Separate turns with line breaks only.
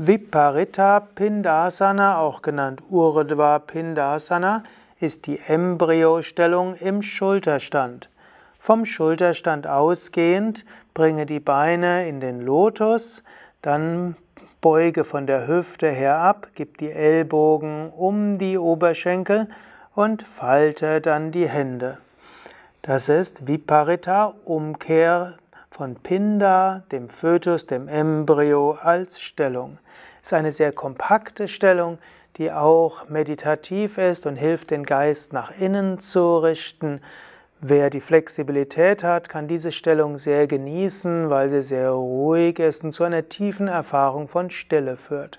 Viparita Pindasana, auch genannt Urdhva Pindasana, ist die Embryostellung im Schulterstand. Vom Schulterstand ausgehend bringe die Beine in den Lotus, dann beuge von der Hüfte her ab, gib die Ellbogen um die Oberschenkel und falte dann die Hände. Das ist Viparita Umkehr von Pinda, dem Fötus, dem Embryo als Stellung. Es Ist eine sehr kompakte Stellung, die auch meditativ ist und hilft, den Geist nach innen zu richten. Wer die Flexibilität hat, kann diese Stellung sehr genießen, weil sie sehr ruhig ist und zu einer tiefen Erfahrung von Stille führt.